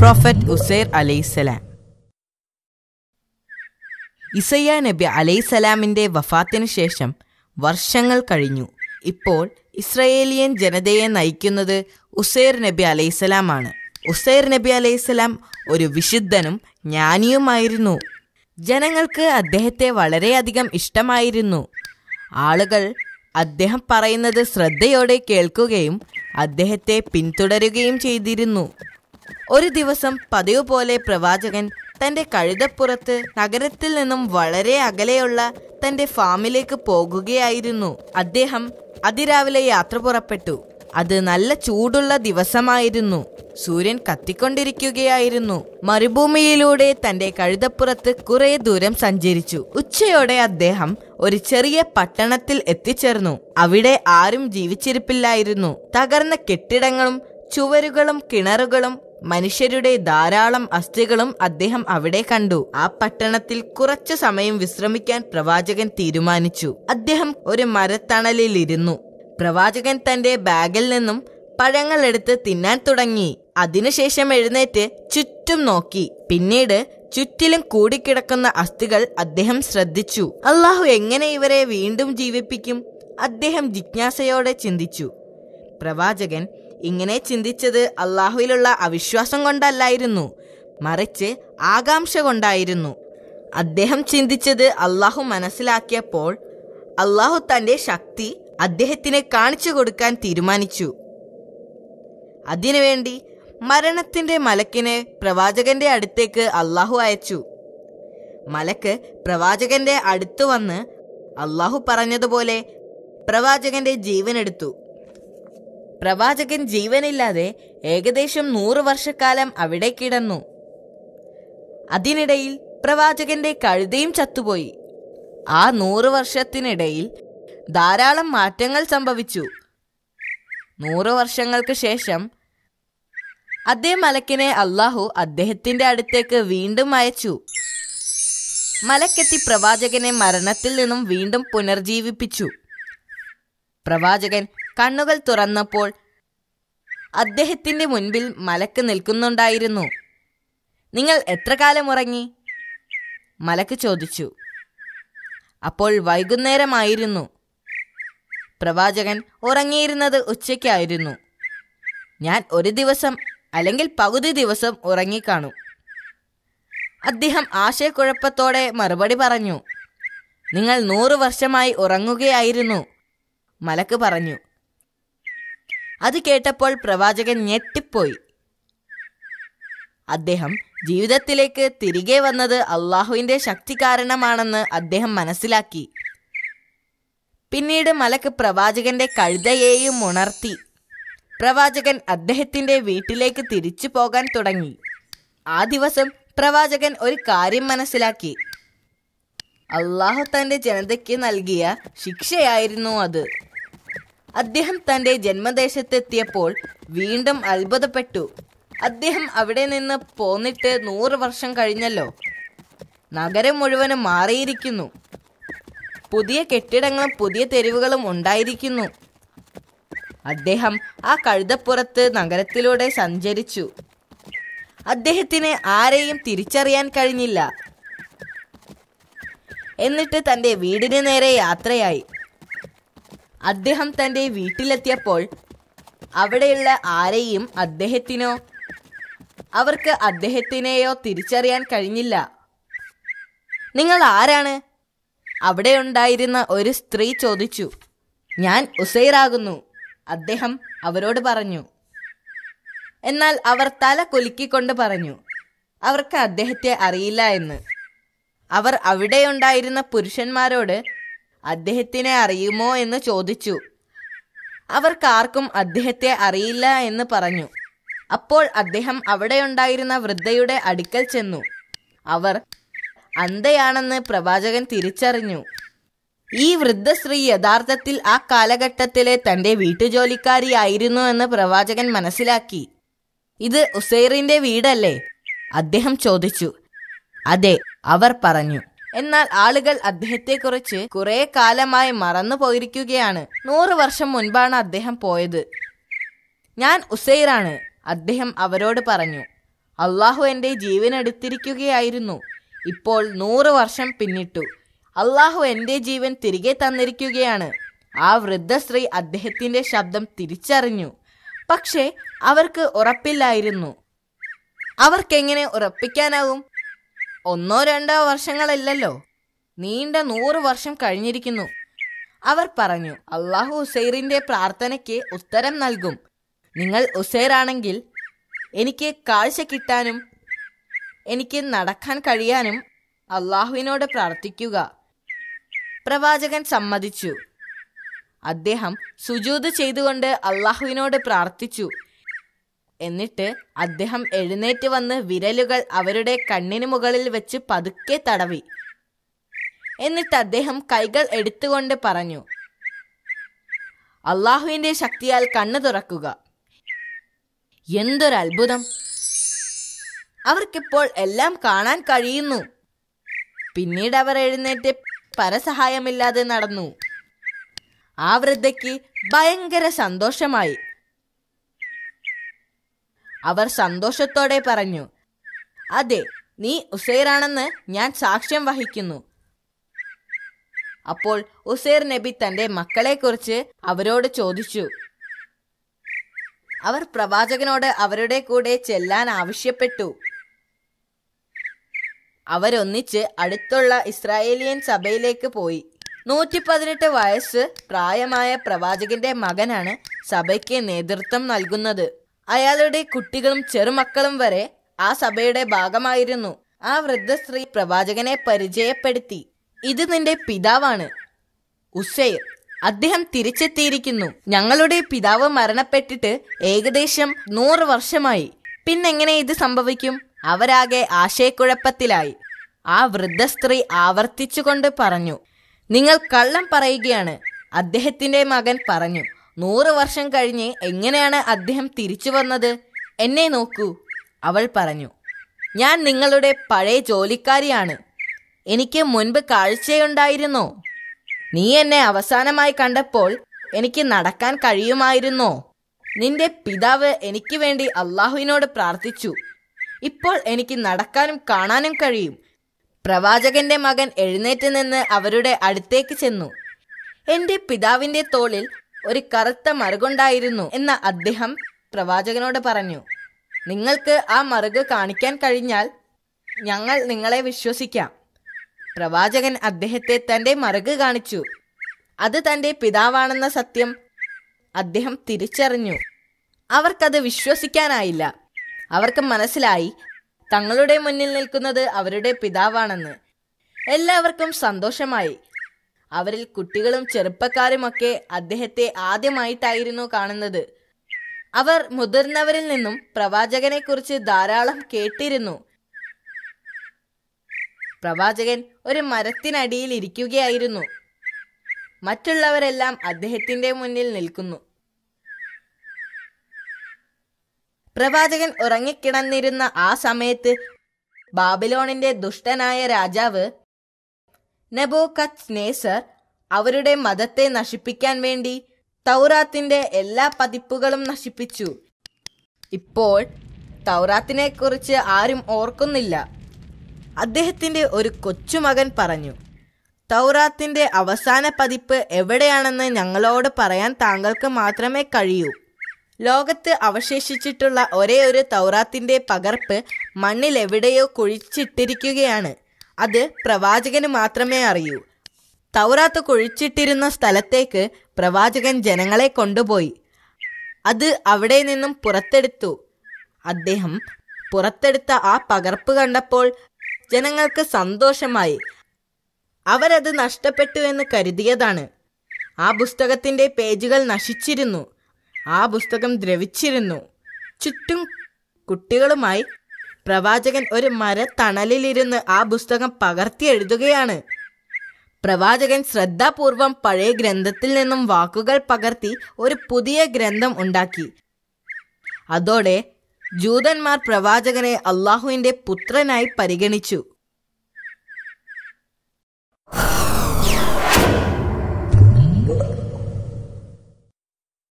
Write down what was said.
prophet Uzair അലൈസലാം Isaiah നബി അലൈസലാമിൻ്റെ വഫാത്തിന് ശേഷം വർഷങ്ങൾ കഴിഞ്ഞു ഇപ്പോൾ ഇസ്രയേലിയൻ ജനതയെ നയിക്കുന്നത് ഉസൈർ നബി അലൈസലാമാണ് ഉസൈർ നബി അലൈസലാം ഒരു വിശുദ്ധനും ജ്ഞാനിയുമായിരുന്നു ജനങ്ങൾക്ക് അദ്ദേഹത്തെ വളരെയധികം ഇഷ്ടമായിരുന്നു ആളുകൾ അദ്ദേഹം പറയുന്നത് ശ്രദ്ധയോടെ കേൾക്കുകയും അദ്ദേഹത്തെ പിന്തുടരുകയും ചെയ്തിരുന്നു ഒരു ദിവസം പതിവ് പോലെ പ്രവാചകൻ തന്റെ കഴുതപ്പുറത്ത് നഗരത്തിൽ നിന്നും വളരെ അകലെയുള്ള തന്റെ ഫാമിലേക്ക് പോകുകയായിരുന്നു അദ്ദേഹം അതിരാവിലെ യാത്ര പുറപ്പെട്ടു അത് നല്ല ചൂടുള്ള ദിവസമായിരുന്നു സൂര്യൻ കത്തിക്കൊണ്ടിരിക്കുകയായിരുന്നു മരുഭൂമിയിലൂടെ തന്റെ കഴുതപ്പുറത്ത് കുറെ ദൂരം സഞ്ചരിച്ചു ഉച്ചയോടെ അദ്ദേഹം ഒരു ചെറിയ പട്ടണത്തിൽ എത്തിച്ചേർന്നു അവിടെ ആരും ജീവിച്ചിരിപ്പില്ലായിരുന്നു തകർന്ന കെട്ടിടങ്ങളും ചുവരുകളും കിണറുകളും മനുഷ്യരുടെ ധാരാളം അസ്ഥികളും അദ്ദേഹം അവിടെ കണ്ടു ആ പട്ടണത്തിൽ കുറച്ചു സമയം വിശ്രമിക്കാൻ പ്രവാചകൻ തീരുമാനിച്ചു അദ്ദേഹം ഒരു മരത്തണലിൽ ഇരുന്നു പ്രവാചകൻ തന്റെ ബാഗിൽ നിന്നും പഴങ്ങൾ എടുത്ത് തിന്നാൻ തുടങ്ങി അതിനുശേഷം എഴുന്നേറ്റ് ചുറ്റും നോക്കി പിന്നീട് ചുറ്റിലും കൂടിക്കിടക്കുന്ന അസ്ഥികൾ അദ്ദേഹം ശ്രദ്ധിച്ചു അള്ളാഹു എങ്ങനെ ഇവരെ വീണ്ടും ജീവിപ്പിക്കും അദ്ദേഹം ജിജ്ഞാസയോടെ ചിന്തിച്ചു പ്രവാചകൻ ഇങ്ങനെ ചിന്തിച്ചത് അള്ളാഹുവിലുള്ള അവിശ്വാസം കൊണ്ടല്ലായിരുന്നു മറിച്ച് ആകാംക്ഷ കൊണ്ടായിരുന്നു അദ്ദേഹം ചിന്തിച്ചത് അള്ളാഹു മനസ്സിലാക്കിയപ്പോൾ അള്ളാഹു തന്റെ ശക്തി അദ്ദേഹത്തിന് കാണിച്ചു കൊടുക്കാൻ തീരുമാനിച്ചു അതിനുവേണ്ടി മരണത്തിന്റെ മലക്കിനെ പ്രവാചകന്റെ അടുത്തേക്ക് അള്ളാഹു അയച്ചു മലക്ക് പ്രവാചകന്റെ അടുത്തു വന്ന് അള്ളാഹു പറഞ്ഞതുപോലെ പ്രവാചകന്റെ ജീവനെടുത്തു പ്രവാചകൻ ജീവനില്ലാതെ ഏകദേശം നൂറ് വർഷക്കാലം അവിടെ കിടന്നു അതിനിടയിൽ പ്രവാചകന്റെ കഴുതയും ചത്തുപോയി ആ നൂറ് വർഷത്തിനിടയിൽ ധാരാളം മാറ്റങ്ങൾ സംഭവിച്ചു നൂറ് വർഷങ്ങൾക്ക് ശേഷം അതേ മലക്കിനെ അള്ളാഹു അദ്ദേഹത്തിന്റെ അടുത്തേക്ക് വീണ്ടും അയച്ചു മലക്കെത്തി പ്രവാചകനെ മരണത്തിൽ നിന്നും വീണ്ടും പുനർജീവിപ്പിച്ചു പ്രവാചകൻ കണ്ണുകൾ തുറന്നപ്പോൾ അദ്ദേഹത്തിൻ്റെ മുൻപിൽ മലക്ക് നിൽക്കുന്നുണ്ടായിരുന്നു നിങ്ങൾ എത്ര കാലം ഉറങ്ങി മലക്ക് ചോദിച്ചു അപ്പോൾ വൈകുന്നേരമായിരുന്നു പ്രവാചകൻ ഉറങ്ങിയിരുന്നത് ഉച്ചയ്ക്കായിരുന്നു ഞാൻ ഒരു ദിവസം അല്ലെങ്കിൽ പകുതി ദിവസം ഉറങ്ങിക്കാണു അദ്ദേഹം ആശയക്കുഴപ്പത്തോടെ മറുപടി പറഞ്ഞു നിങ്ങൾ നൂറു വർഷമായി ഉറങ്ങുകയായിരുന്നു മലക്ക് പറഞ്ഞു അത് കേട്ടപ്പോൾ പ്രവാചകൻ ഞെട്ടിപ്പോയി അദ്ദേഹം ജീവിതത്തിലേക്ക് തിരികെ വന്നത് അള്ളാഹുവിന്റെ ശക്തി കാരണമാണെന്ന് അദ്ദേഹം മനസ്സിലാക്കി പിന്നീട് മലക്ക് പ്രവാചകന്റെ കഴുതയെയും ഉണർത്തി പ്രവാചകൻ അദ്ദേഹത്തിന്റെ വീട്ടിലേക്ക് തിരിച്ചു പോകാൻ തുടങ്ങി ആ ദിവസം പ്രവാചകൻ ഒരു കാര്യം മനസ്സിലാക്കി അള്ളാഹു തന്റെ ജനതയ്ക്ക് നൽകിയ ശിക്ഷയായിരുന്നു അത് അദ്ദേഹം തന്റെ ജന്മദേശത്തെത്തിയപ്പോൾ വീണ്ടും അത്ഭുതപ്പെട്ടു അദ്ദേഹം അവിടെ നിന്ന് പോന്നിട്ട് നൂറ് വർഷം കഴിഞ്ഞല്ലോ നഗരം മുഴുവനും മാറിയിരിക്കുന്നു പുതിയ കെട്ടിടങ്ങളും പുതിയ തെരുവുകളും ഉണ്ടായിരിക്കുന്നു അദ്ദേഹം ആ കഴുതപ്പുറത്ത് നഗരത്തിലൂടെ സഞ്ചരിച്ചു അദ്ദേഹത്തിന് ആരെയും തിരിച്ചറിയാൻ കഴിഞ്ഞില്ല എന്നിട്ട് തന്റെ വീടിന് നേരെ യാത്രയായി അദ്ദേഹം തന്റെ വീട്ടിലെത്തിയപ്പോൾ അവിടെയുള്ള ആരെയും അദ്ദേഹത്തിനോ അവർക്ക് അദ്ദേഹത്തിനെയോ തിരിച്ചറിയാൻ കഴിഞ്ഞില്ല നിങ്ങൾ ആരാണ് അവിടെ ഉണ്ടായിരുന്ന ഒരു സ്ത്രീ ചോദിച്ചു ഞാൻ ഉസൈറാകുന്നു അദ്ദേഹം അവരോട് പറഞ്ഞു എന്നാൽ അവർ തല കൊലുക്കിക്കൊണ്ട് പറഞ്ഞു അവർക്ക് അദ്ദേഹത്തെ അറിയില്ല എന്ന് അവർ അവിടെയുണ്ടായിരുന്ന പുരുഷന്മാരോട് അദ്ദേഹത്തിനെ അറിയുമോ എന്ന് ചോദിച്ചു അവർക്കാർക്കും അദ്ദേഹത്തെ അറിയില്ല എന്ന് പറഞ്ഞു അപ്പോൾ അദ്ദേഹം അവിടെയുണ്ടായിരുന്ന വൃദ്ധയുടെ അടുക്കൽ ചെന്നു അവർ അന്ധയാണെന്ന് പ്രവാചകൻ തിരിച്ചറിഞ്ഞു ഈ വൃദ്ധ സ്ത്രീ യഥാർത്ഥത്തിൽ ആ കാലഘട്ടത്തിലെ തന്റെ വീട്ടുജോലിക്കാരിയായിരുന്നു എന്ന് പ്രവാചകൻ മനസ്സിലാക്കി ഇത് ഉസൈറിന്റെ വീടല്ലേ അദ്ദേഹം ചോദിച്ചു അതെ അവർ പറഞ്ഞു എന്നാൽ ആളുകൾ അദ്ദേഹത്തെക്കുറിച്ച് കുറെ കാലമായി മറന്നു പോയിരിക്കുകയാണ് നൂറ് വർഷം മുൻപാണ് അദ്ദേഹം പോയത് ഞാൻ ഉസൈറാണ് അദ്ദേഹം അവരോട് പറഞ്ഞു അള്ളാഹു എൻ്റെ ജീവനെടുത്തിരിക്കുകയായിരുന്നു ഇപ്പോൾ നൂറ് വർഷം പിന്നിട്ടു അള്ളാഹു എൻ്റെ ജീവൻ തിരികെ തന്നിരിക്കുകയാണ് ആ വൃദ്ധ സ്ത്രീ അദ്ദേഹത്തിന്റെ ശബ്ദം തിരിച്ചറിഞ്ഞു പക്ഷേ അവർക്ക് ഉറപ്പില്ലായിരുന്നു അവർക്കെങ്ങനെ ഉറപ്പിക്കാനാവും ഒന്നോ രണ്ടോ വർഷങ്ങളല്ലല്ലോ നീണ്ട നൂറ് വർഷം കഴിഞ്ഞിരിക്കുന്നു അവർ പറഞ്ഞു അള്ളാഹു ഉസൈറിന്റെ പ്രാർത്ഥനയ്ക്ക് ഉത്തരം നൽകും നിങ്ങൾ ഉസൈറാണെങ്കിൽ എനിക്ക് കാഴ്ച കിട്ടാനും എനിക്ക് നടക്കാൻ കഴിയാനും അള്ളാഹുവിനോട് പ്രാർത്ഥിക്കുക പ്രവാചകൻ സമ്മതിച്ചു അദ്ദേഹം സുജൂത് ചെയ്തുകൊണ്ട് അള്ളാഹുവിനോട് പ്രാർത്ഥിച്ചു എന്നിട്ട് അദ്ദേഹം എഴുന്നേറ്റ് വന്ന് വിരലുകൾ അവരുടെ കണ്ണിന് മുകളിൽ വെച്ച് പതുക്കെ തടവി എന്നിട്ട് അദ്ദേഹം കൈകൾ എടുത്തുകൊണ്ട് പറഞ്ഞു അള്ളാഹുവിന്റെ ശക്തിയാൽ കണ്ണു തുറക്കുക എന്തൊരത്ഭുതം അവർക്കിപ്പോൾ എല്ലാം കാണാൻ കഴിയുന്നു പിന്നീട് അവർ എഴുന്നേറ്റ് പരസഹായമില്ലാതെ നടന്നു ആ വൃദ്ധയ്ക്ക് ഭയങ്കര സന്തോഷമായി അവർ സന്തോഷത്തോടെ പറഞ്ഞു അതെ നീ ഉസൈറാണെന്ന് ഞാൻ സാക്ഷ്യം വഹിക്കുന്നു അപ്പോൾ ഉസൈർ നബി തന്റെ മക്കളെക്കുറിച്ച് അവരോട് ചോദിച്ചു അവർ പ്രവാചകനോട് അവരുടെ കൂടെ ചെല്ലാൻ ആവശ്യപ്പെട്ടു അവരൊന്നിച്ച് അടുത്തുള്ള ഇസ്രായേലിയൻ സഭയിലേക്ക് പോയി നൂറ്റി പതിനെട്ട് വയസ്സ് പ്രായമായ പ്രവാചകന്റെ മകനാണ് സഭയ്ക്ക് നേതൃത്വം നൽകുന്നത് അയാളുടെ കുട്ടികളും ചെറുമക്കളും വരെ ആ സഭയുടെ ഭാഗമായിരുന്നു ആ വൃദ്ധ സ്ത്രീ പ്രവാചകനെ പരിചയപ്പെടുത്തി ഇത് നിന്റെ പിതാവാണ് ഉസൈർ അദ്ദേഹം തിരിച്ചെത്തിയിരിക്കുന്നു ഞങ്ങളുടെ പിതാവ് മരണപ്പെട്ടിട്ട് ഏകദേശം നൂറ് വർഷമായി പിന്നെങ്ങനെ ഇത് സംഭവിക്കും അവരാകെ ആശയക്കുഴപ്പത്തിലായി ആ വൃദ്ധ സ്ത്രീ ആവർത്തിച്ചുകൊണ്ട് പറഞ്ഞു നിങ്ങൾ കള്ളം പറയുകയാണ് അദ്ദേഹത്തിന്റെ മകൻ പറഞ്ഞു നൂറ് വർഷം കഴിഞ്ഞ് എങ്ങനെയാണ് അദ്ദേഹം തിരിച്ചു വന്നത് എന്നെ നോക്കൂ അവൾ പറഞ്ഞു ഞാൻ നിങ്ങളുടെ പഴയ ജോലിക്കാരിയാണ് എനിക്ക് മുൻപ് കാഴ്ചയുണ്ടായിരുന്നോ നീ എന്നെ അവസാനമായി കണ്ടപ്പോൾ എനിക്ക് നടക്കാൻ കഴിയുമായിരുന്നോ നിന്റെ പിതാവ് എനിക്ക് വേണ്ടി അള്ളാഹുവിനോട് പ്രാർത്ഥിച്ചു ഇപ്പോൾ എനിക്ക് നടക്കാനും കാണാനും കഴിയും പ്രവാചകന്റെ മകൻ എഴുന്നേറ്റ് നിന്ന് അവരുടെ അടുത്തേക്ക് ചെന്നു എൻ്റെ പിതാവിൻ്റെ തോളിൽ ഒരു കറുത്ത മറുകുണ്ടായിരുന്നു എന്ന അദ്ദേഹം പ്രവാചകനോട് പറഞ്ഞു നിങ്ങൾക്ക് ആ മറുക് കാണിക്കാൻ കഴിഞ്ഞാൽ ഞങ്ങൾ നിങ്ങളെ വിശ്വസിക്കാം പ്രവാചകൻ അദ്ദേഹത്തെ തൻ്റെ മറുക് കാണിച്ചു അത് തൻ്റെ പിതാവാണെന്ന സത്യം അദ്ദേഹം തിരിച്ചറിഞ്ഞു അവർക്കത് വിശ്വസിക്കാനായില്ല അവർക്ക് മനസ്സിലായി തങ്ങളുടെ മുന്നിൽ നിൽക്കുന്നത് അവരുടെ പിതാവാണെന്ന് എല്ലാവർക്കും സന്തോഷമായി അവരിൽ കുട്ടികളും ചെറുപ്പക്കാരുമൊക്കെ അദ്ദേഹത്തെ ആദ്യമായിട്ടായിരുന്നു കാണുന്നത് അവർ മുതിർന്നവരിൽ നിന്നും പ്രവാചകനെ കുറിച്ച് ധാരാളം കേട്ടിരുന്നു പ്രവാചകൻ ഒരു മരത്തിനടിയിൽ ഇരിക്കുകയായിരുന്നു മറ്റുള്ളവരെല്ലാം അദ്ദേഹത്തിന്റെ മുന്നിൽ നിൽക്കുന്നു പ്രവാചകൻ ഉറങ്ങിക്കിടന്നിരുന്ന ആ സമയത്ത് ബാബിലോണിന്റെ ദുഷ്ടനായ രാജാവ് നെബോകത് നേസർ അവരുടെ മതത്തെ നശിപ്പിക്കാൻ വേണ്ടി തൗറാത്തിന്റെ എല്ലാ പതിപ്പുകളും നശിപ്പിച്ചു ഇപ്പോൾ തൗറാത്തിനെ കുറിച്ച് ആരും ഓർക്കുന്നില്ല അദ്ദേഹത്തിന്റെ ഒരു കൊച്ചുമകൻ പറഞ്ഞു തൗറാത്തിന്റെ അവസാന പതിപ്പ് എവിടെയാണെന്ന് ഞങ്ങളോട് പറയാൻ താങ്കൾക്ക് മാത്രമേ കഴിയൂ ലോകത്ത് അവശേഷിച്ചിട്ടുള്ള ഒരേ ഒരു തൗറാത്തിന്റെ പകർപ്പ് മണ്ണിലെവിടെയോ കുഴിച്ചിട്ടിരിക്കുകയാണ് അത് പ്രവാചകന് മാത്രമേ അറിയൂ തൗറാത്ത് കുഴിച്ചിട്ടിരുന്ന സ്ഥലത്തേക്ക് പ്രവാചകൻ ജനങ്ങളെ കൊണ്ടുപോയി അത് അവിടെ നിന്നും പുറത്തെടുത്തു അദ്ദേഹം പുറത്തെടുത്ത ആ പകർപ്പ് കണ്ടപ്പോൾ ജനങ്ങൾക്ക് സന്തോഷമായി അവരത് നഷ്ടപ്പെട്ടു എന്ന് കരുതിയതാണ് ആ പുസ്തകത്തിൻ്റെ പേജുകൾ നശിച്ചിരുന്നു ആ പുസ്തകം ദ്രവിച്ചിരുന്നു ചുറ്റും കുട്ടികളുമായി പ്രവാചകൻ ഒരു മരത്തണലിലിരുന്ന് ആ പുസ്തകം പകർത്തി എഴുതുകയാണ് പ്രവാചകൻ ശ്രദ്ധാപൂർവം പഴയ ഗ്രന്ഥത്തിൽ നിന്നും വാക്കുകൾ പകർത്തി ഒരു പുതിയ ഗ്രന്ഥം ഉണ്ടാക്കി അതോടെ ജൂതന്മാർ പ്രവാചകനെ അള്ളാഹുവിന്റെ പുത്രനായി പരിഗണിച്ചു